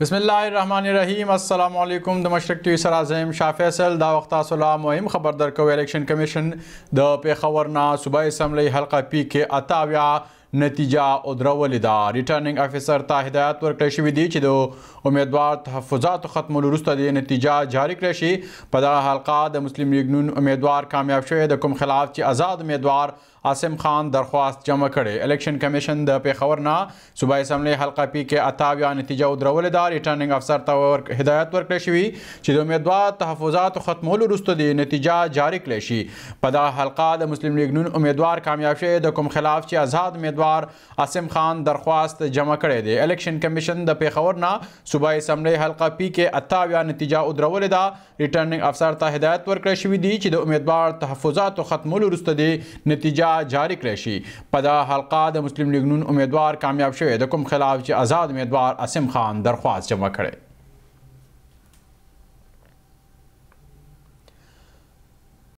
بسم الله الرحمن الرحیم السلام علیکم د مشرق ټی سره زم شافیصل دا وخت تاسو لا مهم خبر درکو الیکشن کمیشن د پیښور نه صوبای اسمبلی حلقه پی کې اتاویا نتیجه او درولې دا ریټرننګ افیسر ته هدایت ورکړل شوې دي چې د امیدوار تحفظات ختمولو وروسته د نتیجه جاری کړي شي په دغه حلقه د مسلم لیگ نون امیدوار کامیاب شوی د کوم خلاف چې آزاد امیدوار عاصم خان درخواست جمع کړي الیکشن کمیشن د پیښور نه صوبای اسمبلی حلقه پی کې اتاویا نتیجه درولې دا ریټرننګ افسر ته ور هدایت ورکړل شوی چې د امیدوار تحفظات ختمولو وروسته د نتیجه جاری کړي شي په دا حلقه د مسلم لیگ نون امیدوار کامیاب شوی د کوم خلاف چې آزاد امیدوار عاصم خان درخواست جمع کړي دی الیکشن کمیشن د پیښور نه صوبای اسمبلی حلقه پی کې اتاویا نتیجه درولې دا ریټرننګ افسر ته هدایت ورکړل شوی دی چې د امیدوار تحفظات ختمولو وروسته د نتیجه ته جاری کړی شي په دا حلقه د مسلم لیگ نون امیدوار کامیاب شوی د کوم خلاف چې آزاد امیدوار اسم خان درخواست جمع کړي